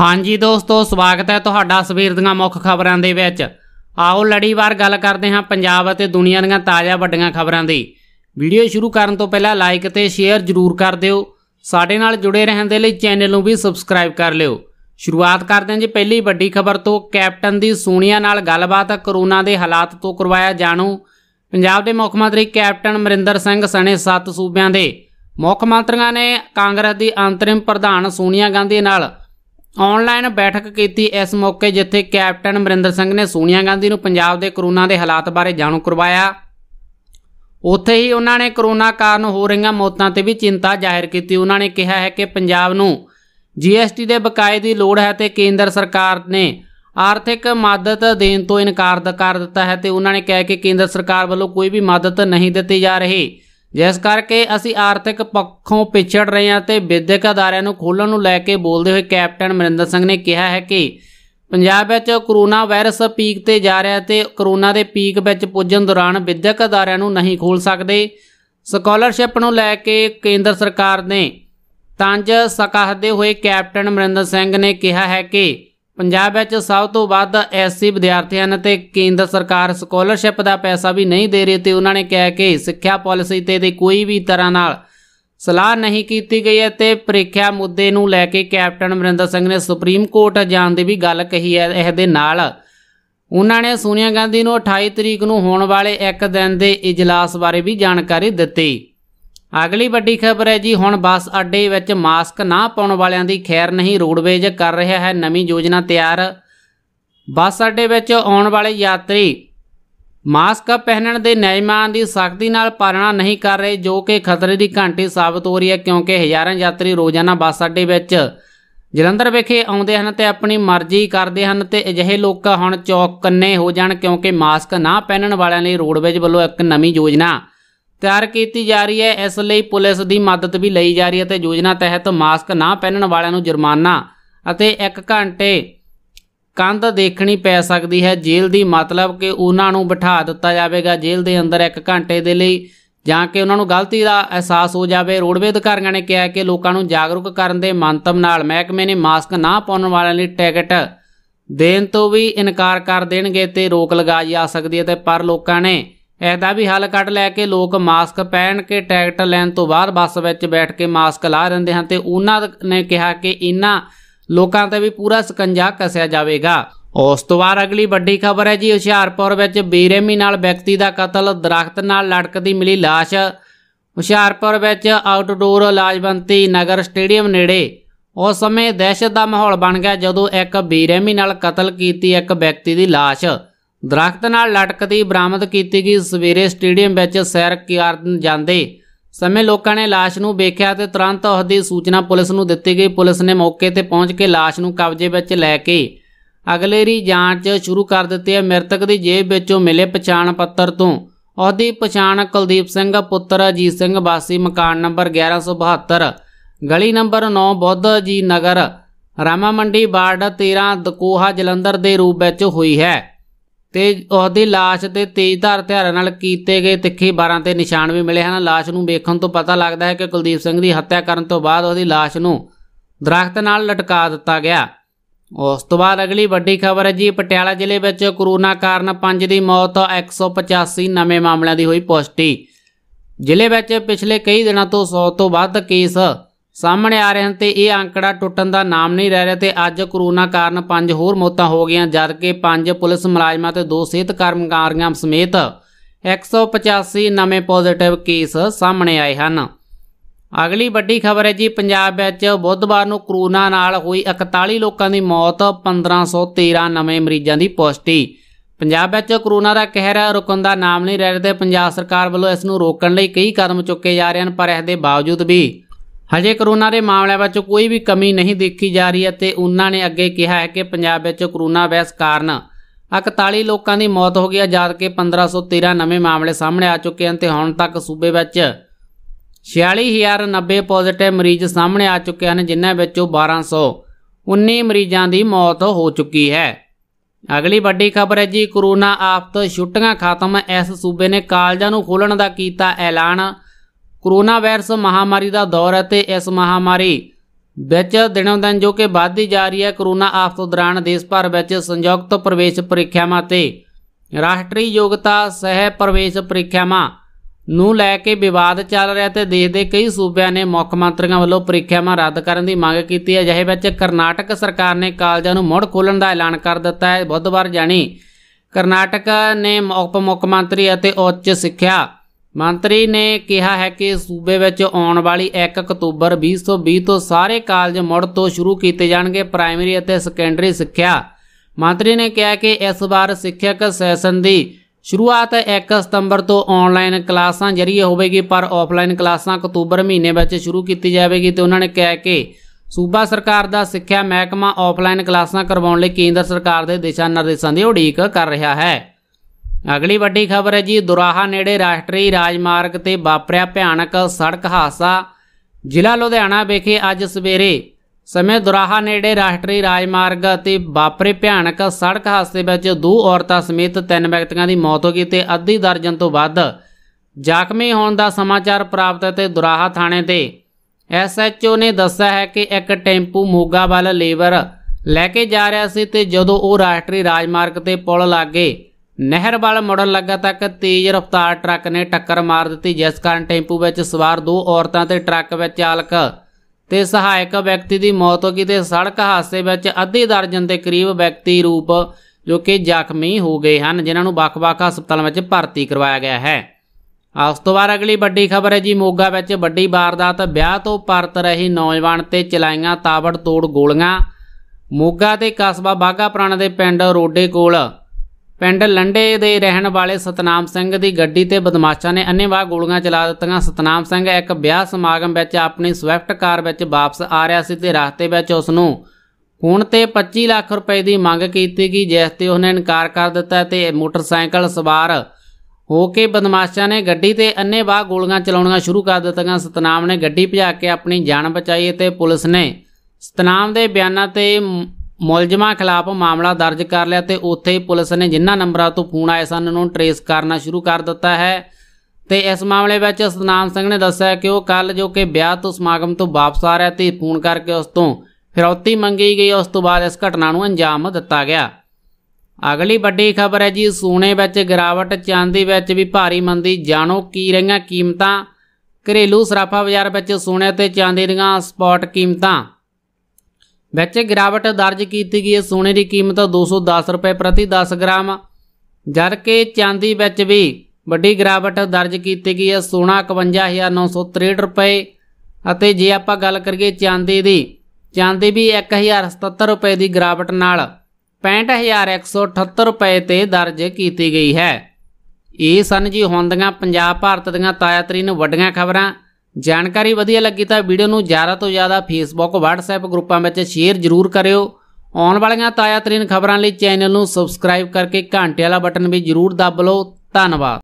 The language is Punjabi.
ਹਾਂਜੀ ਦੋਸਤੋ ਸਵਾਗਤ ਹੈ ਤੁਹਾਡਾ ਸਵੇਰ ਦੀਆਂ ਮੁੱਖ ਖਬਰਾਂ ਦੇ ਵਿੱਚ ਆਓ ਲੜੀਵਾਰ ਗੱਲ ਕਰਦੇ ਹਾਂ ਪੰਜਾਬ ਅਤੇ ਦੁਨੀਆ ਦੀਆਂ ਤਾਜ਼ਾ ਵੱਡੀਆਂ ਖਬਰਾਂ ਦੀ ਵੀਡੀਓ ਸ਼ੁਰੂ ਕਰਨ ਤੋਂ ਪਹਿਲਾਂ ਲਾਈਕ ਤੇ ਸ਼ੇਅਰ ਜ਼ਰੂਰ ਕਰ ਦਿਓ ਸਾਡੇ ਨਾਲ ਜੁੜੇ ਰਹਿਣ ਦੇ ਲਈ ਚੈਨਲ ਨੂੰ ਵੀ ਸਬਸਕ੍ਰਾਈਬ ਕਰ ਲਿਓ ਸ਼ੁਰੂਆਤ ਕਰਦੇ ਹਾਂ ਜੀ ਪਹਿਲੀ ਵੱਡੀ ਖਬਰ ਤੋਂ ਕੈਪਟਨ ਦੀ ਸੋਨੀਆ ਨਾਲ ਗੱਲਬਾਤ ਕਰੋਨਾ ਦੇ ਹਾਲਾਤ ਤੋਂ ਕਰਵਾਇਆ ਜਾਣੂ ਪੰਜਾਬ ਦੇ ਮੁੱਖ ਮੰਤਰੀ ਕੈਪਟਨ ਮਰਿੰਦਰ ਸਿੰਘ ਸਣੇ ਸੱਤ ਸੂਬਿਆਂ ਦੇ ਮੁੱਖ ਮੰਤਰੀਆਂ ਨੇ ਕਾਂਗਰਸ ਦੀ ਅੰਤਰਿਮ ਪ੍ਰਧਾਨ ਸੋਨੀਆ ਗਾਂਧੀ ਨਾਲ ਆਨਲਾਈਨ ਬੈਠਕ ਕੀਤੀ ਇਸ ਮੌਕੇ ਜਿੱਥੇ ਕੈਪਟਨ ਅਮਰਿੰਦਰ ਸਿੰਘ ਨੇ ਸੋਨੀਆ ਗਾਂਧੀ ਨੂੰ ਪੰਜਾਬ ਦੇ ਕਰੋਨਾ ਦੇ ਹਾਲਾਤ ਬਾਰੇ ਜਾਣੂ ਕਰਵਾਇਆ ਉੱਥੇ ਹੀ ਉਹਨਾਂ ਨੇ ਕਰੋਨਾ ਕਾਰਨ ਹੋ ਰਹੀਆਂ ਮੌਤਾਂ ਤੇ ਵੀ ਚਿੰਤਾ ਜ਼ਾਹਿਰ ਕੀਤੀ ਉਹਨਾਂ ਨੇ ਕਿਹਾ ਹੈ ਕਿ ਪੰਜਾਬ ਨੂੰ ਜੀਐਸਟੀ ਦੇ ਬਕਾਏ ਦੀ ਲੋੜ ਹੈ ਤੇ ਕੇਂਦਰ ਸਰਕਾਰ ਨੇ ਆਰਥਿਕ ਮਦਦ ਦੇਣ ਤੋਂ ਇਨਕਾਰ ਕਰ ਦਿੱਤਾ ਹੈ ਤੇ ਉਹਨਾਂ ਨੇ ਕਿਹਾ ਕਿ ਕੇਂਦਰ ਸਰਕਾਰ ਵੱਲੋਂ ਕੋਈ ਵੀ ਮਦਦ ਨਹੀਂ ਦਿੱਤੀ ਜਾ ਰਹੀ ਜਿਸ ਕਰਕੇ ਅਸੀਂ ਆਰਥਿਕ ਪੱਖੋਂ ਪਿਛੜ ਰਹੇ ਹਾਂ ਤੇ ਵਿਦਿਅਕ ਅਦਾਰਿਆਂ ਨੂੰ ਖੋਲਣ ਨੂੰ ਲੈ ਕੇ ਬੋਲਦੇ ਹੋਏ ਕੈਪਟਨ ਮਨਿੰਦਰ ਸਿੰਘ ਨੇ ਕਿਹਾ ਹੈ ਕਿ ਪੰਜਾਬ ਵਿੱਚ ਕਰੋਨਾ ਵਾਇਰਸ ਪੀਕ ਤੇ ਜਾ ਰਿਹਾ ਤੇ ਕਰੋਨਾ ਦੇ ਪੀਕ ਵਿੱਚ ਪੁੱਜਣ ਦੌਰਾਨ ਵਿਦਿਅਕ ਅਦਾਰਿਆਂ ਨੂੰ ਨਹੀਂ ਖੋਲ ਸਕਦੇ ਸਕਾਲਰਸ਼ਿਪ ਨੂੰ ਲੈ ਕੇ ਕੇਂਦਰ ਸਰਕਾਰ ਨੇ ਤੰਜ ਸਕਾਹਦੇ ਹੋਏ ਕੈਪਟਨ ਮਨਿੰਦਰ ਸਿੰਘ ਨੇ ਕਿਹਾ ਹੈ ਕਿ ਪੰਜਾਬ ਵਿੱਚ ਸਭ ਤੋਂ ਵੱਧ ਐਸਸੀ ਵਿਦਿਆਰਥੀਆਂ ਤੇ ਕੇਂਦਰ ਸਰਕਾਰ ਸਕਾਲਰਸ਼ਿਪ ਦਾ ਪੈਸਾ ਵੀ ਨਹੀਂ ਦੇ ਰਹੀ ਤੇ ਉਹਨਾਂ ਨੇ ਕਿਹਾ ਕਿ ਸਿੱਖਿਆ ਪਾਲਿਸੀ ਤੇ ਦੇ ਕੋਈ ਵੀ ਤਰ੍ਹਾਂ ਨਾਲ ਸਲਾਹ ਨਹੀਂ ਕੀਤੀ ਗਈ ਹੈ ਤੇ ਪ੍ਰੀਖਿਆ ਮੁੱਦੇ ਨੂੰ ਲੈ ਕੇ ਕੈਪਟਨ ਅਮਰਿੰਦਰ ਸਿੰਘ ਨੇ ਸੁਪਰੀਮ ਕੋਰਟ ਜਾਣ ਦੀ ਵੀ ਗੱਲ ਕਹੀ ਹੈ ਇਹ ਦੇ ਨਾਲ ਉਹਨਾਂ ਨੇ ਸੋਨੀਆ ਗਾਂਧੀ ਨੂੰ 28 ਤਰੀਕ ਨੂੰ ਹੋਣ ਵਾਲੇ ਇੱਕ ਦਿਨ ਦੇ ਇਜਲਾਸ ਬਾਰੇ ਵੀ ਜਾਣਕਾਰੀ ਦਿੱਤੀ ਅਗਲੀ ਵੱਡੀ ਖਬਰ ਹੈ ਜੀ ਹੁਣ ਬੱਸ ਅੱਡੇ ਵਿੱਚ ਮਾਸਕ ਨਾ ਪਾਉਣ ਵਾਲਿਆਂ ਦੀ ਖੈਰ ਨਹੀਂ ਰੋਡਵੇਜ਼ ਕਰ ਰਿਹਾ ਹੈ ਨਵੀਂ ਯੋਜਨਾ ਤਿਆਰ ਬੱਸ ਅੱਡੇ ਵਿੱਚ ਆਉਣ ਵਾਲੇ ਯਾਤਰੀ ਮਾਸਕ ਪਹਿਨਣ ਦੇ ਨਿਯਮਾਂ ਦੀ ਸਖਤੀ ਨਾਲ ਪਾਲਣਾ ਨਹੀਂ ਕਰ ਰਹੇ ਜੋ ਕਿ ਖਤਰੇ ਦੀ ਘੰਟੀ ਸਾਬਤ ਹੋ ਰਹੀ ਹੈ ਕਿਉਂਕਿ ਹਜ਼ਾਰਾਂ ਯਾਤਰੀ ਰੋਜ਼ਾਨਾ ਬੱਸ ਅੱਡੇ ਵਿੱਚ ਜਲੰਧਰ ਵਿਖੇ ਆਉਂਦੇ ਹਨ ਤੇ ਆਪਣੀ ਮਰਜ਼ੀ ਕਰਦੇ ਹਨ ਤੇ ਅਜਿਹੇ ਲੋਕ ਹੁਣ ਚੌਕ ਕੰਨੇ ਹੋ ਜਾਣ ਕਿਉਂਕਿ ਮਾਸਕ ਨਾ ਪਹਿਨਣ ਵਾਲਿਆਂ ਲਈ ਰੋਡਵੇਜ਼ ਵੱਲੋਂ ਇੱਕ ਨਵੀਂ ਯੋਜਨਾ ਤਿਆਰ ਕੀਤੀ ਜਾ ਰਹੀ ਹੈ ਇਸ ਲਈ ਪੁਲਿਸ ਦੀ ਮਦਦ ਵੀ ਲਈ ਜਾ ਰਹੀ ਹੈ ਤੇ ਯੋਜਨਾ ਤਹਿਤ ਮਾਸਕ ਨਾ ਪਹਿਨਣ ਵਾਲਿਆਂ ਨੂੰ ਜੁਰਮਾਨਾ ਅਤੇ 1 ਘੰਟੇ ਕੰਧ ਦੇਖਣੀ ਪੈ ਸਕਦੀ ਹੈ ਜੇਲ੍ਹ ਦੀ ਮਤਲਬ ਕਿ ਉਹਨਾਂ ਨੂੰ ਬਿਠਾ ਦਿੱਤਾ ਜਾਵੇਗਾ ਜੇਲ੍ਹ ਦੇ ਅੰਦਰ 1 ਘੰਟੇ ਦੇ ਲਈ ਜਾਂ ਕਿ ਉਹਨਾਂ ਨੂੰ ਗਲਤੀ ਦਾ ਅਹਿਸਾਸ ਹੋ ਜਾਵੇ ਰੋਡਵੇ ਅਧਿਕਾਰੀਆਂ ਨੇ ਕਿਹਾ ਕਿ ਲੋਕਾਂ ਨੂੰ ਜਾਗਰੂਕ ਕਰਨ ਦੇ ਮੰਤਵ ਨਾਲ ਮਹਿਕਮੇ ਨੇ ਮਾਸਕ ਨਾ ਪਾਉਣ ਵਾਲਿਆਂ ਲਈ ਟਿਕਟ ਦੇਣ ਤੋਂ ਵੀ ਇਨਕਾਰ ਕਰ ਦੇਣਗੇ ਤੇ ਰੋਕ ਲਗਾਈ ਜਾ ਸਕਦੀ ਹੈ ਤੇ ਪਰ ਲੋਕਾਂ ਨੇ ਇਹਦਾ ਵੀ ਹੱਲ ਕੱਢ ਲੈ ਕੇ ਲੋਕ ਮਾਸਕ ਪਹਿਨ ਕੇ ਟਿਕਟ ਲੈਣ ਤੋਂ ਬਾਅਦ ਬੱਸ ਵਿੱਚ ਬੈਠ ਕੇ ਮਾਸਕ ਲਾ ਰਹਿੰਦੇ ਹਨ ਤੇ ਉਹਨਾਂ ਨੇ ਕਿਹਾ ਕਿ ਇਹਨਾਂ ਲੋਕਾਂ ਤੇ ਵੀ ਪੂਰਾ ਸਕੰਜਾ ਕੱਸਿਆ ਜਾਵੇਗਾ ਉਸ ਤੋਂ ਬਾਅਦ ਅਗਲੀ ਵੱਡੀ ਖਬਰ ਹੈ ਜੀ ਹੁਸ਼ਿਆਰਪੁਰ ਵਿੱਚ ਬੇਰਹਿਮੀ ਨਾਲ ਵਿਅਕਤੀ ਦਾ ਕਤਲ ਦਰਖਤ ਨਾਲ ਲਟਕਦੀ ਮਿਲੀ ਲਾਸ਼ ਹੁਸ਼ਿਆਰਪੁਰ ਵਿੱਚ ਆਊਟਡੋਰ ਲਾਜਵੰਤੀ ਨਗਰ ਸਟੇਡੀਅਮ ਨੇੜੇ ਉਸ ਸਮੇਂ ਦਹਿਸ਼ਤ ਦਾ ਮਾਹੌਲ ਬਣ ਗਿਆ ਜਦੋਂ ਇੱਕ ਬੇਰਹਿਮੀ ਨਾਲ ਕਤਲ ਕੀਤੀ ਇੱਕ ਵਿਅਕਤੀ ਦੀ ਲਾਸ਼ ਦਰਖਤ ਨਾਲ ਲਟਕਦੀ ਬਰਾਮਦ ਕੀਤੀ ਗਈ ਸਵੇਰੇ ਸਟੇਡੀਅਮ ਵਿੱਚ ਸੈਰ ਕਰਨ ਜਾਂਦੇ ਸਮੇਂ ਲੋਕਾਂ ਨੇ লাশ ਨੂੰ ਵੇਖਿਆ ਤੇ ਤੁਰੰਤ ਉਸ ਦੀ ਸੂਚਨਾ ਪੁਲਿਸ ਨੂੰ ਦਿੱਤੀ ਗਈ ਪੁਲਿਸ ਨੇ ਮੌਕੇ ਤੇ ਪਹੁੰਚ ਕੇ লাশ ਨੂੰ ਕਬਜ਼ੇ ਵਿੱਚ ਲੈ ਕੇ ਅਗਲੇਰੀ ਜਾਂਚ ਸ਼ੁਰੂ ਕਰ ਦਿੱਤੀ ਹੈ ਮ੍ਰਿਤਕ ਦੀ ਜੇਬ ਵਿੱਚੋਂ ਮਿਲੇ ਪਛਾਣ ਪੱਤਰ ਤੋਂ ਉਸ ਦੀ ਪਛਾਣ ਕੁਲਦੀਪ ਸਿੰਘ ਪੁੱਤਰ ਅਜੀਤ ਸਿੰਘ ਵਾਸੀ ਮਕਾਨ ਨੰਬਰ 1172 ਗਲੀ ਨੰਬਰ 9 ਬੁੱਧ ਜੀ ਨਗਰ ਰਾਮਾ ਮੰਡੀ ਬਾਰਡ 13 ਦਕੋਹਾ ਜਲੰਧਰ ਦੇ ਰੂਪ ਵਿੱਚ ਹੋਈ ਹੈ ਤੇ ਉਹਦੀ লাশ ਤੇ ਤੇਜ ਧਾਰ ਹਥਿਆਰਾਂ ਨਾਲ ਕੀਤੇ ਗਏ ਤਿੱਖੀ ਬਾਰਾਂ ਤੇ ਨਿਸ਼ਾਨ ਵੀ ਮਿਲੇ ਹਨ লাশ ਨੂੰ ਵੇਖਣ ਤੋਂ ਪਤਾ ਲੱਗਦਾ ਹੈ ਕਿ ਕੁਲਦੀਪ ਸਿੰਘ ਦੀ ਹੱਤਿਆ ਕਰਨ ਤੋਂ ਬਾਅਦ ਉਹਦੀ লাশ ਨੂੰ ਦਰਖਤ ਨਾਲ ਲਟਕਾ ਦਿੱਤਾ ਗਿਆ ਉਸ ਤੋਂ ਬਾਅਦ ਅਗਲੀ ਵੱਡੀ ਖਬਰ ਹੈ ਜੀ ਪਟਿਆਲਾ ਜ਼ਿਲ੍ਹੇ ਵਿੱਚ ਕਰੋਨਾ ਕਾਰਨ 5 ਦੀ ਮੌਤ 185 ਨਵੇਂ ਮਾਮਲਿਆਂ ਦੀ ਹੋਈ ਪੁਸ਼ਟੀ ਜ਼ਿਲ੍ਹੇ ਵਿੱਚ ਪਿਛਲੇ ਕਈ ਦਿਨਾਂ ਤੋਂ 100 ਤੋਂ ਵੱਧ ਕੇਸ ਸਾਹਮਣੇ ਆ ਰਹੇ ਹਨ ਤੇ ਇਹ ਅੰਕੜਾ ਟੁੱਟਣ ਦਾ ਨਾਮ ਨਹੀਂ ਲੈ ਰਿਹਾ ਤੇ ਅੱਜ ਕਰੋਨਾ ਕਾਰਨ ਪੰਜ ਹੋਰ ਮੌਤਾਂ ਹੋ ਗਈਆਂ ਜਦਕਿ ਪੰਜ ਪੁਲਿਸ ਮੁਲਾਜ਼ਮਾਂ ਤੇ ਦੋ ਸਿਹਤ ਕਰਮਚਾਰੀਆਂ ਸਮੇਤ 185 ਨਵੇਂ ਪੋਜ਼ਿਟਿਵ ਕੇਸ ਸਾਹਮਣੇ ਆਏ ਹਨ ਅਗਲੀ ਵੱਡੀ ਖਬਰ ਹੈ ਜੀ ਪੰਜਾਬ ਵਿੱਚ ਬੁੱਧਵਾਰ ਨੂੰ ਕਰੋਨਾ ਨਾਲ ਹੋਈ 41 ਲੋਕਾਂ ਦੀ ਮੌਤ 1513 ਨਵੇਂ ਮਰੀਜ਼ਾਂ ਦੀ ਪੁਸ਼ਟੀ ਪੰਜਾਬ ਵਿੱਚ ਕਰੋਨਾ ਦਾ ਕਹਿਰ ਰੁਕਣ ਦਾ ਨਾਮ ਨਹੀਂ ਲੈ ਰਿਹਾ ਤੇ ਪੰਜਾਬ ਸਰਕਾਰ ਵੱਲੋਂ ਇਸ ਨੂੰ ਰੋਕਣ ਲਈ ਕਈ ਕਦਮ ਚੁੱਕੇ ਜਾ ਰਹੇ ਹਨ ਪਰ ਇਸ ਦੇ ਬਾਵਜੂਦ ਵੀ ਹਜੇ ਕਰੋਨਾ ਦੇ ਮਾਮਲਿਆਂ ਵਿੱਚ ਕੋਈ ਵੀ ਕਮੀ ਨਹੀਂ ਦੇਖੀ ਜਾ ਰਹੀ ਅਤੇ ਉਹਨਾਂ ਨੇ ਅੱਗੇ ਕਿਹਾ ਹੈ ਕਿ ਪੰਜਾਬ ਵਿੱਚ ਕਰੋਨਾ ਵਾਇਰਸ ਕਾਰਨ 41 ਲੋਕਾਂ ਦੀ ਮੌਤ ਹੋ ਗਈ ਹੈ ਜਦ ਕਿ 1513 ਨਵੇਂ ਮਾਮਲੇ ਸਾਹਮਣੇ ਆ ਚੁੱਕੇ ਹਨ ਤੇ ਹੁਣ ਤੱਕ ਸੂਬੇ ਵਿੱਚ 46090 ਪੋਜ਼ਿਟਿਵ ਮਰੀਜ਼ ਸਾਹਮਣੇ ਆ ਚੁੱਕੇ ਹਨ ਜਿਨ੍ਹਾਂ ਵਿੱਚੋਂ 1219 ਮਰੀਜ਼ਾਂ ਦੀ ਮੌਤ ਹੋ ਚੁੱਕੀ ਹੈ ਅਗਲੀ ਵੱਡੀ ਖਬਰ ਹੈ ਜੀ ਕਰੋਨਾ ਆਫਤ ਛੁੱਟੀਆਂ ਖਤਮ ਇਸ ਸੂਬੇ ਨੇ ਕਾਲਜਾਂ ਨੂੰ ਖੋਲਣ ਦਾ ਕੀਤਾ ਐਲਾਨ ਕੋਰੋਨਾ ਵਾਇਰਸ ਮਹਾਮਾਰੀ ਦਾ ਦੌਰ ਹੈ ਤੇ ਇਸ ਮਹਾਮਾਰੀ ਵਿੱਚ ਦਿਨੋਂ ਦਿਨ ਜੋ ਕਿ ਵੱਧਦੀ ਜਾ ਰਹੀ ਹੈ ਕੋਰੋਨਾ ਆਫਤ ਦੌਰਾਨ ਦੇਸ਼ ਭਰ ਵਿੱਚ ਸੰਯੁਕਤ ਪ੍ਰਵੇਸ਼ ਪ੍ਰੀਖਿਆਵਾਂ ਤੇ ਰਾਸ਼ਟਰੀ ਯੋਗਤਾ ਸਹਿ ਪ੍ਰਵੇਸ਼ ਪ੍ਰੀਖਿਆਵਾਂ ਨੂੰ ਲੈ ਕੇ ਵਿਵਾਦ ਚੱਲ ਰਿਹਾ ਤੇ ਦੇਸ਼ ਦੇ ਕਈ ਸੂਬਿਆਂ ਨੇ ਮੁੱਖ ਮੰਤਰੀਆਂ ਵੱਲੋਂ ਪ੍ਰੀਖਿਆਵਾਂ ਰੱਦ ਕਰਨ ਦੀ ਮੰਗ ਕੀਤੀ ਹੈ ਜਿਹੇ ਵਿੱਚ ਕਰਨਾਟਕ ਸਰਕਾਰ ਨੇ ਕਾਲਜਾਂ ਨੂੰ ਮੁੜ ਖੋਲਣ ਦਾ ਐਲਾਨ ਕਰ ਦਿੱਤਾ ਹੈ ਬੁੱਧਵਾਰ ਜਾਣੀ ਕਰਨਾਟਕ ਨੇ ਉਪ ਮੁੱਖ ਮੰਤਰੀ ਅਤੇ ਉੱਚ ਸਿੱਖਿਆ ਮੰਤਰੀ ਨੇ ਕਿਹਾ ਹੈ ਕਿ ਸੂਬੇ ਵਿੱਚ ਆਉਣ ਵਾਲੀ 1 ਅਕਤੂਬਰ 2020 ਤੋਂ ਸਾਰੇ ਕਾਲਜ ਮੁੜ ਤੋਂ ਸ਼ੁਰੂ ਕੀਤੇ ਜਾਣਗੇ ਪ੍ਰਾਇਮਰੀ ਅਤੇ ਸੈਕੰਡਰੀ ਸਿੱਖਿਆ ਮੰਤਰੀ ਨੇ ਕਿਹਾ ਕਿ ਇਸ ਵਾਰ ਸਿੱਖਿਅਕ ਸੈਸ਼ਨ ਦੀ ਸ਼ੁਰੂਆਤ 1 ਸਤੰਬਰ ਤੋਂ ਆਨਲਾਈਨ ਕਲਾਸਾਂ ਜਰੀਏ ਹੋਵੇਗੀ ਪਰ ਆਫਲਾਈਨ ਕਲਾਸਾਂ ਅਕਤੂਬਰ ਮਹੀਨੇ ਵਿੱਚ ਸ਼ੁਰੂ ਕੀਤੀ ਜਾਵੇਗੀ ਤੇ ਉਹਨਾਂ ਨੇ ਕਿਹਾ ਕਿ ਸੂਬਾ ਸਰਕਾਰ ਦਾ ਸਿੱਖਿਆ ਮਹਿਕਮਾ ਆਫਲਾਈਨ ਕਲਾਸਾਂ ਕਰਵਾਉਣ ਲਈ ਕੇਂਦਰ ਸਰਕਾਰ ਦੇ ਦਿਸ਼ਾ ਨਿਰਦੇਸ਼ਾਂ ਦੀ ਉਡੀਕ ਕਰ ਰਿਹਾ ਹੈ ਅਗਲੀ ਵੱਡੀ ਖਬਰ ਹੈ ਜੀ ਦੁਰਾਹਾ ਨੇੜੇ ਰਾਸ਼ਟਰੀ ਰਾਜਮਾਰਗ ਤੇ ਵਾਪਰਿਆ ਭਿਆਨਕ ਸੜਕ ਹਾਦਸਾ ਜ਼ਿਲ੍ਹਾ ਲੁਧਿਆਣਾ ਵਿਖੇ ਅੱਜ ਸਵੇਰੇ ਸਮੇਂ ਦੁਰਾਹਾ ਨੇੜੇ ਰਾਸ਼ਟਰੀ ਰਾਜਮਾਰਗ ਤੇ ਵਾਪਰੇ ਭਿਆਨਕ ਸੜਕ ਹਾਦਸੇ ਵਿੱਚ ਦੋ ਔਰਤਾਂ ਸਮੇਤ ਤਿੰਨ ਵਿਅਕਤੀਆਂ ਦੀ ਮੌਤ ਹੋ ਗਈ ਤੇ ਅੱਧੀ ਦਰਜਨ ਤੋਂ ਵੱਧ ਜ਼ਖਮੀ ਹੋਣ ਦਾ ਸਮਾਚਾਰ ਪ੍ਰਾਪਤ ਹੈ ਤੇ ਦੁਰਾਹਾ ਥਾਣੇ ਤੇ ਐਸਐਚਓ ਨੇ ਦੱਸਿਆ ਹੈ ਕਿ ਇੱਕ ਟੈਂਪੂ ਮੋਗਾ ਵੱਲ ਲੇਬਰ ਲੈ ਕੇ ਜਾ ਰਿਹਾ ਸੀ ਤੇ ਜਦੋਂ ਉਹ ਰਾਸ਼ਟਰੀ ਰਾਜਮਾਰਗ ਤੇ ਪੁਲ ਲਾਗੇ ਨਹਿਰ ਵੱਲ ਮੁੜਨ ਲੱਗਾ ਤੱਕ ਤੇਜ਼ ਰਫ਼ਤਾਰ ਟਰੱਕ ਨੇ ਟੱਕਰ ਮਾਰ ਦਿੱਤੀ ਜਿਸ ਕਾਰਨ ਟੈਂਪੂ ਵਿੱਚ ਸਵਾਰ ਦੋ ਔਰਤਾਂ ਤੇ ਟਰੱਕ ਵਿੱਚ ਚਾਲਕ ਤੇ ਸਹਾਇਕ ਵਿਅਕਤੀ ਦੀ ਮੌਤ ਹੋ ਗਈ ਤੇ ਸੜਕ ਹਾਦਸੇ ਵਿੱਚ ਅੱਧੇ ਦਰਜਨ ਦੇ ਕਰੀਬ ਵਿਅਕਤੀ ਰੂਪ ਜੋ ਕਿ ਜ਼ਖਮੀ ਹੋ ਗਏ ਹਨ ਜਿਨ੍ਹਾਂ ਨੂੰ ਬਖਵਾਖਾ ਹਸਪਤਾਲ ਹਸਪਤਾਲਾਂ ਵਿੱਚ ਭਰਤੀ ਕਰਵਾਇਆ ਗਿਆ ਹੈ ਉਸ ਤੋਂ ਬਾਅਦ ਅਗਲੀ ਵੱਡੀ ਖਬਰ ਹੈ ਜੀ ਮੋਗਾ ਵਿੱਚ ਵੱਡੀ ਵਾਰਦਾਤ ਵਿਆਹ ਤੋਂ ਪਰਤ ਰਹੀ ਨੌਜਵਾਨ ਤੇ ਚਲਾਈਆਂ ਤਾਬੜ ਤੋੜ ਗੋਲੀਆਂ ਮੋਗਾ ਤੇ ਕਸਬਾ ਬਾਗਾ ਪੁਰਾਣਾ ਦੇ ਪਿੰਡ ਰੋਡੇ ਕੋਲ ਪਿੰਡ ਲੰਡੇ ਦੇ ਰਹਿਣ ਵਾਲੇ ਸਤਨਾਮ ਸਿੰਘ ਦੀ ਗੱਡੀ ਤੇ ਬਦਮਾਸ਼ਾਂ ਨੇ ਅੰਨੇਵਾਹ ਗੋਲੀਆਂ ਚਲਾ ਦਿੱਤੀਆਂ ਸਤਨਾਮ ਸਿੰਘ ਇੱਕ ਵਿਆਹ ਸਮਾਗਮ ਵਿੱਚ ਆਪਣੀ ਸਵਿਫਟ ਕਾਰ ਵਿੱਚ ਵਾਪਸ ਆ ਰਿਹਾ ਸੀ ਤੇ ਰਸਤੇ ਵਿੱਚ ਉਸ ਨੂੰ ਹੁਣ ਤੇ 25 ਲੱਖ ਰੁਪਏ ਦੀ ਮੰਗ ਕੀਤੀ ਗਈ ਜਿਸ ਤੇ ਉਹਨੇ ਇਨਕਾਰ ਕਰ ਦਿੱਤਾ ਤੇ ਮੋਟਰਸਾਈਕਲ ਸਵਾਰ ਹੋ ਕੇ ਬਦਮਾਸ਼ਾਂ ਨੇ ਗੱਡੀ ਤੇ ਅੰਨੇਵਾਹ ਗੋਲੀਆਂ ਚਲਾਉਣੀਆਂ ਸ਼ੁਰੂ ਕਰ ਦਿੱਤੀਆਂ ਸਤਨਾਮ ਨੇ ਗੱਡੀ ਭਜਾ ਕੇ ਆਪਣੀ ਜਾਨ ਬਚਾਈ ਤੇ ਪੁਲਿਸ ਨੇ ਸਤਨਾਮ ਦੇ ਬਿਆਨਾਂ ਤੇ ਮੁਲਜ਼ਮਾਂ ਖਿਲਾਫ ਮਾਮਲਾ ਦਰਜ ਕਰ ਲਿਆ ਤੇ ਉੱਥੇ ਹੀ ਪੁਲਿਸ ਨੇ ਜਿਨ੍ਹਾਂ ਨੰਬਰਾਂ ਤੋਂ ਫੋਨ ਆਏ ਸਨ ਉਹਨੂੰ ਨੂੰ ਕਰਨਾ ਸ਼ੁਰੂ ਕਰ ਦਿੱਤਾ ਹੈ ਤੇ ਇਸ ਮਾਮਲੇ ਵਿੱਚ ਸਤਨਾਮ ਸਿੰਘ ਨੇ ਦੱਸਿਆ ਕਿ ਉਹ ਕੱਲ ਜੋ ਕਿ ਵਿਆਹ ਤੋਂ ਸਮਾਗਮ ਤੋਂ ਵਾਪਸ ਆ ਰਿਹਾ ਤੇ ਫੋਨ ਕਰਕੇ ਉਸ ਤੋਂ ਫਿਰੌਤੀ ਮੰਗੀ ਗਈ ਉਸ ਤੋਂ ਬਾਅਦ ਇਸ ਘਟਨਾ ਨੂੰ ਅੰਜਾਮ ਦਿੱਤਾ ਗਿਆ ਅਗਲੀ ਵੱਡੀ ਖਬਰ ਹੈ ਜੀ ਸੋਨੇ ਵਿੱਚ ਗਿਰਾਵਟ ਚਾਂਦੀ ਵਿੱਚ ਵੀ ਭਾਰੀ ਮੰਦੀ ਜਾਣੋ ਕੀ ਰਹੀਆਂ ਕੀਮਤਾਂ ਘਰੇਲੂ ਸਰਾਫਾ ਬਾਜ਼ਾਰ ਵਿੱਚ ਸੋਨੇ ਤੇ ਚਾਂਦੀ ਦੀਆਂ ਸਪਾਟ ਕੀਮਤਾਂ ਵਿੱਚ ਗਿਰਾਵਟ ਦਰਜ ਕੀਤੀ ਗਈ ਹੈ ਸੋਨੇ ਦੀ ਕੀਮਤ 210 ਰੁਪਏ ਪ੍ਰਤੀ 10 ਗ੍ਰਾਮ ਜਦਕਿ ਚਾਂਦੀ ਵਿੱਚ ਵੀ ਵੱਡੀ ਗਿਰਾਵਟ ਦਰਜ ਕੀਤੀ ਗਈ ਹੈ ਸੋਨਾ 51963 ਰੁਪਏ ਅਤੇ ਜੇ ਆਪਾਂ ਗੱਲ ਕਰੀਏ ਚਾਂਦੀ ਦੀ ਚਾਂਦੀ ਵੀ 1077 ਰੁਪਏ ਦੀ ਗਿਰਾਵਟ ਨਾਲ 65178 ਰੁਪਏ ਤੇ ਦਰਜ ਕੀਤੀ ਗਈ ਹੈ ਇਹ ਸਨ ਜੀ ਹੁੰਦੀਆਂ ਪੰਜਾਬ ਭਾਰਤ ਦੀਆਂ ਤਾਇਤਰੀਨ ਵੱਡੀਆਂ ਖਬਰਾਂ ਜਾਣਕਾਰੀ ਵਧੀਆ ਲੱਗੀ ਤਾਂ ਵੀਡੀਓ ਨੂੰ ਜ਼ਿਆਦਾ ਤੋਂ ਜ਼ਿਆਦਾ ਫੇਸਬੁੱਕ WhatsApp ਗਰੁੱਪਾਂ ਵਿੱਚ ਸ਼ੇਅਰ ਜ਼ਰੂਰ ਕਰਿਓ ਆਉਣ ਵਾਲੀਆਂ ਤਾਜ਼ਾ ਤਰੀਨ ਖਬਰਾਂ ਲਈ ਚੈਨਲ ਨੂੰ ਸਬਸਕ੍ਰਾਈਬ ਕਰਕੇ ਘੰਟੇ ਵਾਲਾ ਬਟਨ ਵੀ ਜ਼ਰੂਰ ਦੱਬ ਲਓ ਧੰਨਵਾਦ